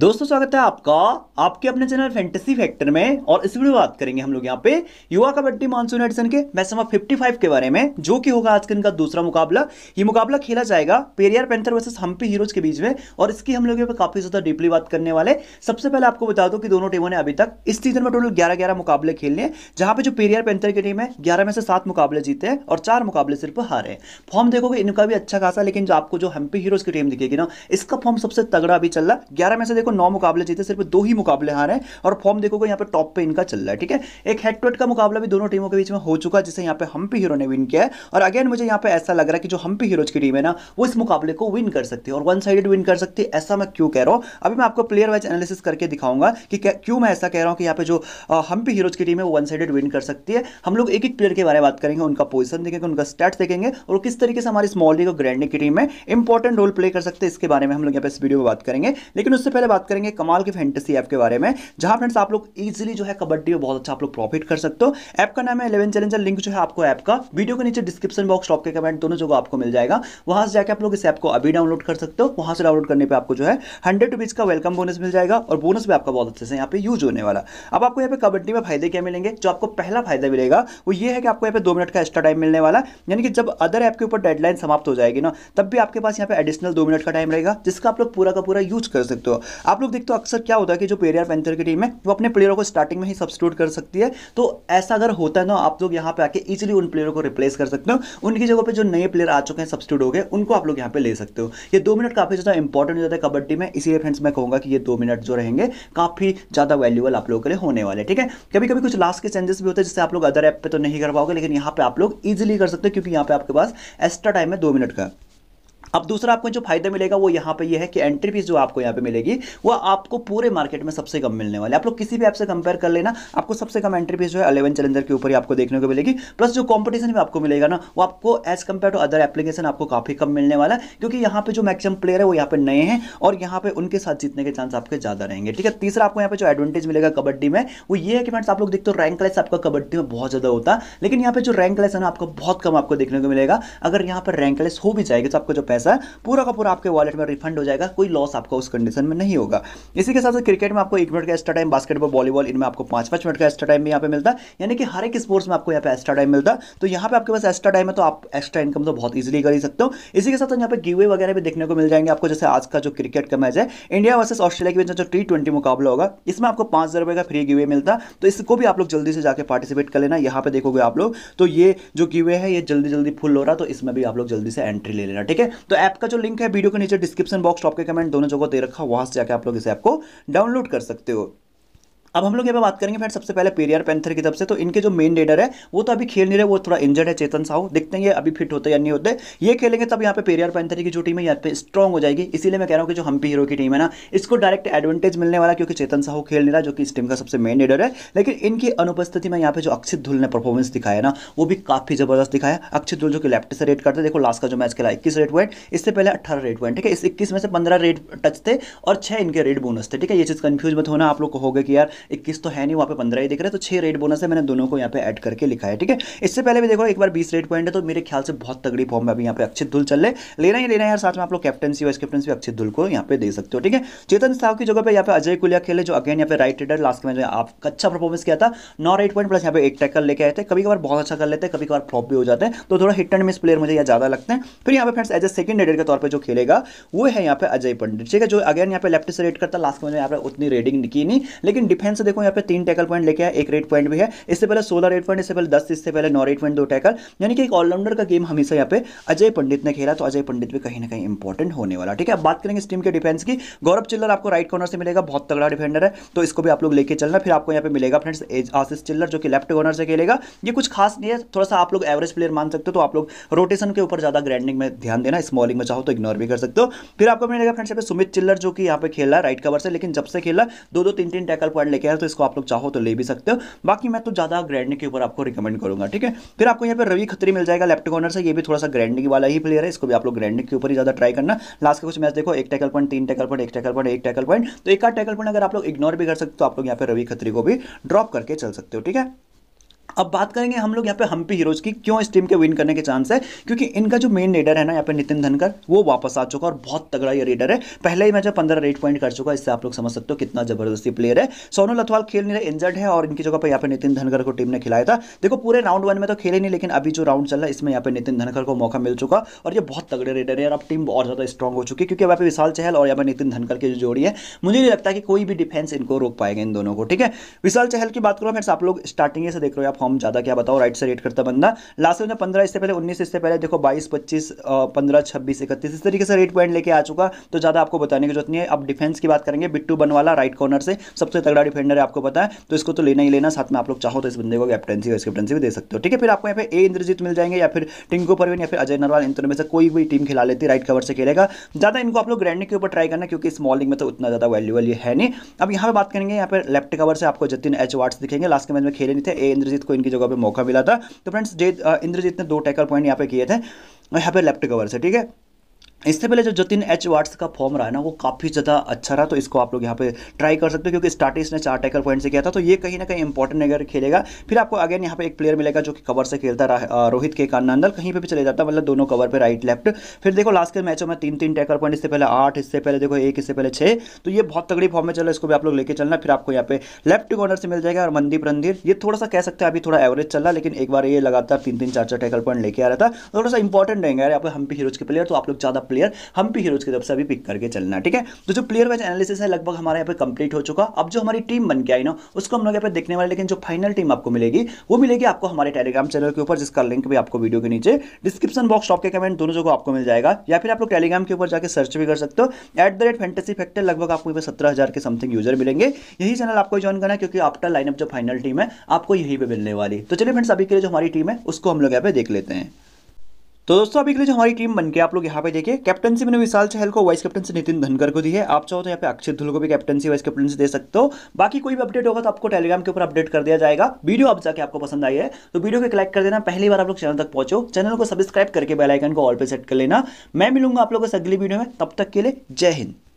दोस्तों स्वागत है आपका आपके अपने चैनल फैंटेसी फैक्टर में और इस वीडियो बात करेंगे हम लोग यहाँ पे युवा कबड्डी मानसून एडिशन के मैच नंबर 55 के बारे में जो कि होगा आज का दूसरा मुकाबला ये मुकाबला खेला जाएगा Periyar panther versus Hampi heroes के बीच में और इसकी हम लोग यहाँ पे काफी ज्यादा डीपली बात करने वाले सबसे पहले आपको बता दो कि दोनों टीमों ने अभी तक इस सीजन में टोटल ग्यारह ग्यारह मुकाबले खेलने जहाँ जहां पे जो पेरियर पेंथर की टीम है ग्यारह में से सात मुकाबले जीते हैं और चार मुकाबले सिर्फ हारे फॉर्म देखोगे इनका भी अच्छा खासा लेकिन जो आपको जो हम्पी हीरोज की टीम दिखेगी ना इसका फॉर्म सबसे तगड़ा अभी चल रहा है ग्यारह में से देखो देखो नौ मुकाबले जीते सिर्फ दो ही मुकाबले हार हैं और फॉर्म देखोगे यहाँ पे टॉप पे इनका चल रहा है ठीक है एक हेड टू हेड का मुकाबला भी दोनों टीमों के बीच में हो चुका जिसे यहाँ पे हम्पी हीरो ने विन किया है और अगेन मुझे यहाँ पे ऐसा लग रहा है कि जो हम्पी हीरोज की टीम है ना वो इस मुकाबले को विन कर सकती है और वन साइडेड विन कर सकती है ऐसा मैं क्यों कह रहा हूँ अभी मैं आपको प्लेयर वाइज एनालिसिस करके दिखाऊंगा कि क्यों मैं ऐसा कह रहा हूँ कि यहाँ पे जो हम्पी हीरोज की टीम है वो वन साइडेड विन कर सकती है हम लोग एक एक प्लेयर के बारे में बात करेंगे उनका पोजिशन देखेंगे उनका स्टेट देखेंगे और किस तरीके से हमारी स्मॉल लीग और ग्रैंड की टीम में इंपॉर्टेंट रोल प्ले कर सकते हैं इसके बारे में हम लोग यहाँ पे इस वीडियो में बात करेंगे लेकिन उससे पहले बात करेंगे कमाल के फैंटेसी ऐप के बारे में जहां फ्रेंड्स आप लोग इजिली जो है कबड्डी में बहुत अच्छा आप लोग प्रॉफिट कर सकते हो ऐप का नाम है इलेवन चैलेंजर लिंक जो है आपको ऐप का वीडियो के नीचे डिस्क्रिप्शन बॉक्स टॉप के कमेंट दोनों जगह आपको मिल जाएगा वहां से जाकर आप लोग इस ऐप को अभी डाउनलोड कर सकते हो वहां से डाउनलोड करने पर आपको जो है हंड्रेड रुपीज का वेलकम बोनस मिल जाएगा और बोनस भी आपका बहुत अच्छे से यहाँ पे यूज होने वाला अब आपको यहाँ पे कबड्डी में फायदे क्या मिलेंगे जो आपको पहला फायदा मिलेगा वो ये है कि आपको यहाँ पे दो मिनट का एक्स्ट्रा टाइम मिलने वाला यानी कि जब अदर ऐप के ऊपर डेडलाइन समाप्त हो जाएगी ना तब भी आपके पास यहाँ पे एडिशनल दो मिनट का टाइम रहेगा जिसका आप लोग पूरा का पूरा यूज कर सकते हो आप लोग देखते हो अक्सर क्या होता है कि जो पेरियर पेंथर की टीम है वो अपने प्लेयरों को स्टार्टिंग में ही सब्सिट्यूट कर सकती है तो ऐसा अगर होता है ना आप लोग यहाँ पे आके इजिली उन प्लेयरों को रिप्लेस कर सकते हो उनकी जगह पर जो नए प्लेयर आ चुके हैं सब्सिट्यूट हो गए उनको आप लोग यहाँ पे ले सकते हो ये दो मिनट काफ़ी ज़्यादा इंपॉर्टेंट हो जाता है कबड्डी में इसीलिए फ्रेंड्स मैं कहूँगा कि ये दो मिनट जो रहेंगे काफ़ी ज़्यादा वैल्यूबल आप लोगों के लिए होने वाले ठीक है कभी कभी कुछ लास्ट के चेंजेस भी होते हैं जिससे आप लोग अदर ऐप पर तो नहीं कर पाओगे लेकिन यहाँ पे आप लोग इजिली कर सकते हो क्योंकि यहाँ पे आपके पास एक्स्ट्रा टाइम है दो मिनट का अब दूसरा आपको जो फायदा मिलेगा वो यहाँ पे ये यह है कि एंट्री फीस जो आपको यहाँ पे मिलेगी वो आपको पूरे मार्केट में सबसे कम मिलने वाली आप लोग किसी भी ऐप से कंपेयर कर लेना आपको सबसे कम एंट्री फीस जो है अलेवन चैलेंजर के ऊपर ही आपको देखने को मिलेगी प्लस जो कॉम्पिटिशन भी आपको मिलेगा ना वो आपको as compare to other application आपको काफ़ी कम मिलने वाला है क्योंकि यहाँ पे जो मैक्सिमम प्लेयर है वो यहाँ पे नए हैं और यहाँ पे उनके साथ जीतने के चांस आपके ज़्यादा रहेंगे ठीक है तीसरा आपको यहाँ पे जो एडवांटेज मिलेगा कबड्डी में वो ये है कि फ्रेंड्स आप लोग देखते हो रैंक लेस आपका कबड्डी में बहुत ज़्यादा होता है लेकिन यहाँ पे जो रैंक लेस है ना आपको बहुत कम आपको देखने को मिलेगा अगर यहाँ पर रैंक लेस हो भी जाएगी तो आपको जो पैसा पूरा का पूरा आपके वॉलेट में रिफंड हो जाएगा कोई लॉस आपका उस कंडीशन में नहीं होगा इसी के साथ साथ क्रिकेट में आपको एक मिनट का एक्स्ट्रा टाइम बास्केटबॉल वॉलीबॉल इनमें आपको पांच पांच मिनट का एक्स्ट्रा टाइम भी यहाँ पे मिलता यानी कि हर एक स्पोर्ट्स में आपको यहाँ पे एक्स्ट्रा टाइम मिलता तो यहाँ पे आपके पास एक्स्ट्रा टाइम है तो आप एक्स्ट्रा इनकम तो बहुत ईजिली कर ही सकते हो इसी के साथ यहाँ पे गिवे वगैरह भी देखने को मिल जाएंगे आपको जैसे आज का जो क्रिकेट का मैच है इंडिया वर्सेस ऑस्ट्रेलिया के बीच जो टी ट्वेंटी मुकाबला होगा इसमें आपको पांच हज़ार रुपये का फ्री गिवे मिलता तो इसको भी आप लोग जल्दी से जाकर पार्टिसिपेट कर लेना यहाँ पे देखोगे आप लोग तो ये जो गिवे है ये जल्दी जल्दी फुल हो रहा तो इसमें भी आप लोग जल्दी से एंट्री ले लेना ठीक है तो ऐप का जो लिंक है वीडियो के नीचे डिस्क्रिप्शन बॉक्स टॉप के कमेंट दोनों जगह दे रखा वहां से जाकर आप लोग इस ऐप को डाउनलोड कर सकते हो अब हम लोग यहाँ पर बात करेंगे फ्रेंड सबसे पहले पेरियर पैंथर की तरफ से तो इनके जो मेन लीडर है वो तो अभी खेल नहीं रहे वो थोड़ा इंजर्ड है चेतन साहू देखते हैं अभी फिट होते या नहीं होते ये खेलेंगे तब यहाँ पे पेरियर पैंथर की जो टीम है यहाँ पे स्ट्रॉग हो जाएगी इसीलिए मैं कह रहा हूँ कि जो हम्पी हीरो की टीम है ना इसको डायरेक्ट एडवांटेज मिलने वाला क्योंकि चेतन साहू खेल नहीं रहा जो कि इस टीम का सबसे मेन लीडर है लेकिन इनकी अनुपस्थिति में यहाँ पे जो अक्षित धुल ने परफॉर्मेंस दिखाया ना वो भी काफी जबरदस्त दिखाया अक्षित धुल जो कि लेफ्ट से रेट करते देखो लास्ट का जो मैच खेला इक्कीस रेट पॉइंट इससे पहले अठारह रेट पॉइंट ठीक है इस इक्कीस में से पंद्रह रेट टच थे और छह इनके रेट बोनस थे ठीक है ये चीज़ कन्फ्यूज मत होना आप लोग कहोगे कि यार इक्कीस तो है नहीं वहाँ पे पंद्रह ही दिख रहा है तो छह रेट बोनस है मैंने दोनों को यहाँ पे ऐड करके लिखा है ठीक है इससे पहले भी देखो एक बार बीस रेट पॉइंट है तो मेरे ख्याल से बहुत तगड़ी फॉर्म में अभी यहाँ पे अच्छे धुल चल रहे लेना ही लेना है यार साथ में आप लोग कैप्टनसी वाइस कैप्टनसी अक्षित धुल को यहाँ पे दे सकते हो ठीक है चेतन साहब की जगह पर यहाँ पे अजय कुलिया खेले जो अगेन यहाँ पे राइट रेडर लास्ट में आप अच्छा परफॉर्मेंस किया था नौ रेट पॉइंट प्लस यहाँ पे एक टैकल लेके आए थे कभी कभार बहुत अच्छा कर लेते हैं कभी कभार फ्लॉप भी हो जाते हैं तो थोड़ा हिट एंड मिस प्लेयर मुझे यहाँ ज्यादा लगते हैं फिर यहाँ पे friends as a second raider के तौर पर जो खेलेगा वो है यहाँ पे अजय पंडित ठीक है जो अगेन यहाँ पे लेफ्ट से रेड करता लास्ट में यहाँ पे उतनी रेडिंग की नहीं लेकिन डिफेंस बैकहैंड से देखो यहाँ पे तीन टैकल पॉइंट लेके आया एक रेट पॉइंट भी है इससे पहले सोलह रेट पॉइंट इससे पहले दस इससे पहले नौ रेट पॉइंट दो टैकल यानी कि एक ऑलराउंडर का गेम हमेशा यहाँ पे अजय पंडित ने खेला तो अजय पंडित भी कहीं ना कहीं इंपॉर्टेंट होने वाला ठीक है बात करेंगे इस टीम के डिफेंस की गौरव चिल्लर आपको राइट कॉर्नर से मिलेगा बहुत तगड़ा डिफेंडर है तो इसको भी आप लोग लेके चलना फिर आपको यहाँ पे मिलेगा फ्रेंड्स आशीष चिल्लर जो कि लेफ्ट कॉर्नर से खेलेगा ये कुछ खास नहीं है थोड़ा सा आप लोग एवरेज प्लेयर मान सकते हो तो आप लोग रोटेशन के ऊपर ज्यादा ग्रैंडिंग में ध्यान देना स्मॉलिंग में चाहो तो इग्नोर भी कर सकते हो फिर आपको मिलेगा फ्रेंड्स यहाँ पे सुमित चिल्लर जो कि यहाँ पे खेला राइट कवर से लेकिन जब से खेला दो दो तीन तीन टैकल पॉइंट लेके आया तो इसको आप लोग चाहो तो ले भी सकते हो बाकी मैं तो ज़्यादा ग्रैंडनी के ऊपर आपको रिकमेंड करूंगा ठीक है फिर आपको यहाँ पर रवि खत्री मिल जाएगा लेफ्ट कॉर्नर से ये भी थोड़ा सा ग्रैंडनी वाला ही प्लेयर है इसको भी आप लोग ग्रैंडनी के ऊपर ही ज़्यादा ट्राई करना लास्ट का कुछ मैच देखो एक टैकल पॉइंट तीन टैकल पॉइंट एक टैकल पॉइंट एक टैकल पॉइंट तो एक टैकल पॉइंट अगर आप लोग इग्नोर भी कर सकते हो तो आप लोग यहाँ पर रवि खत्री को भी ड्रॉप करके चल सकते हो ठीक है अब बात करेंगे हम लोग यहाँ पे हम्पी हीरोज की क्यों इस टीम के विन करने के चांस है क्योंकि इनका जो मेन रेडर है ना यहाँ पे नितिन धनकर वो वापस आ चुका और बहुत तगड़ा ये रेडर है पहले ही मैच में पंद्रह रेड पॉइंट कर चुका इससे आप लोग समझ सकते हो कितना जबरदस्ती प्लेयर है सोनू लथवाल खेल नहीं रहे इंजर्ड है और इनकी जगह पर यहाँ पे नितिन धनकर को टीम ने खिलाया था देखो पूरे राउंड वन में तो खेले नहीं लेकिन अभी जो राउंड चल रहा है इसमें यहाँ पे नितिन धनकर को मौका मिल चुका और ये बहुत तगड़े रेडर है और अब टीम बहुत ज़्यादा स्ट्रॉग हो चुकी है क्योंकि यहाँ पे विशाल चहल और यहाँ पे नितिन धनकर की जो जोड़ी है मुझे नहीं लगता कि कोई भी डिफेंस इनको रोक पाएगा इन दोनों को ठीक है विशाल चहल की बात करो फ्रेंड्स आप लोग स्टार्टिंग से देख रहे हो आप फॉर्म ज़्यादा क्या बताओ राइट से रेट करता बंदा लास्ट में पंद्रह इससे पहले उन्नीस इससे पहले देखो बाईस पच्चीस पंद्रह छब्बीस इकतीस इस तरीके से रेट पॉइंट लेके आ चुका तो ज़्यादा आपको बताने की जरूरत नहीं है अब डिफेंस की बात करेंगे बिट्टू बनवाला राइट कॉर्नर से सबसे तगड़ा डिफेंडर है आपको पता है तो इसको तो लेना ही लेना साथ में आप लोग चाहो तो इस बंदे को कैप्टनसी और कैप्टनसी भी दे सकते हो ठीक है फिर आपको यहाँ पे ए इंद्रजीत मिल जाएंगे या फिर टिंकू परवीन या फिर अजय नरवाल इन दोनों में से कोई भी टीम खिला लेती राइट कवर से खेलेगा ज़्यादा इनको आप लोग ग्रैंड के ऊपर ट्राई करना क्योंकि स्मॉल लीग में तो उतना ज़्यादा वैल्यूबल ये है नहीं अब यहाँ पर बात करेंगे यहाँ पर लेफ्ट कवर से आपको जतिन एच वार्ड्स दिखेंगे लास्ट के मैच में खेले नहीं थे ए इंद्रजीत को इनकी जगह पर मौका मिला था तो फ्रेंड्स इंद्रजीत ने दो टैकल पॉइंट यहाँ पे किए थे यहाँ पे लेफ्ट कवर से ठीक है इससे पहले जो जतिन एच वाट्स का फॉर्म रहा है ना वो काफ़ी ज़्यादा अच्छा रहा तो इसको आप लोग यहाँ पे ट्राई कर सकते हो क्योंकि स्टार्टिस ने चार टैकल पॉइंट से किया था तो ये कहीं ना कहीं इंपॉर्टेंट अगर खेलेगा फिर आपको अगेन यहाँ पे एक प्लेयर मिलेगा जो कि कवर से खेलता रहा रोहित के नंदल कहीं पर भी चले जाता मतलब दोनों कवर पर राइट लेफ्ट फिर देखो लास्ट के मैचों में तीन तीन टैकल पॉइंट इससे पहले आठ इससे पहले देखो एक इससे पहले छः तो ये बहुत तगड़ी फॉर्म में चला इसको भी आप लोग लेकर चलना फिर आपको यहाँ पे लेफ्ट कॉर्नर से मिल जाएगा और मंदीप रंधीर ये थोड़ा सा कह सकते हैं अभी थोड़ा एवरेज चल रहा लेकिन एक बार ये लगातार तीन तीन चार चार टैकल पॉइंट लेके आ रहा था थोड़ा सा इंपॉर्टेंट रहेंगे यार यहाँ पर हम भी हीरोज के प्लेयर तो आप लोग ज़्यादा प्लेयर हम भी हीरोज की तरफ से अभी पिक करके चलना ठीक है तो जो प्लेयर वाइज एनालिसिस है लगभग हमारे यहाँ पे कंप्लीट हो चुका अब जो हमारी टीम बन के आई ना उसको हम लोग यहाँ पे देखने वाले लेकिन जो फाइनल टीम आपको मिलेगी वो मिलेगी आपको हमारे टेलीग्राम चैनल के ऊपर जिसका लिंक भी आपको वीडियो के नीचे डिस्क्रिप्शन बॉक्स टॉप के कमेंट दोनों जगह आपको मिल जाएगा या फिर आप लोग टेलीग्राम के ऊपर जाकर सर्च भी कर सकते हो at the raid fantasy factor लगभग आपको यहाँ सत्रह हज़ार के समथिंग यूजर मिलेंगे यही चैनल आपको ज्वाइन करना है क्योंकि आफ्टर लाइनअप जो फाइनल टीम है आपको यही पे मिलने वाली तो चलिए फ्रेंड्स अभी के लिए जो हमारी टीम है उसको हम लोग यहाँ पे देख लेते हैं तो दोस्तों अभी के लिए जो हमारी टीम बनके आप लोग यहाँ पे देखिए कैप्टनसी मैंने विशाल चहल को वाइस कैप्टनसी नितिन धनकर को दी है आप चाहो तो यहाँ पे अक्षय धुल को भी कैप्टनसी वाइस कैप्टनसी दे सकते हो बाकी कोई भी अपडेट होगा तो आपको टेलीग्राम के ऊपर अपडेट कर दिया जाएगा वीडियो अब जाके आपको पसंद आई है तो वीडियो को लाइक कर देना पहली बार आप लोग चैनल तक पहुंचो चैनल को सब्सक्राइब करके बेलाइकन को ऑल पर सेट कर लेना मैं मिलूंगा आप लोग इस अगली वीडियो में तब तक के लिए जय हिंद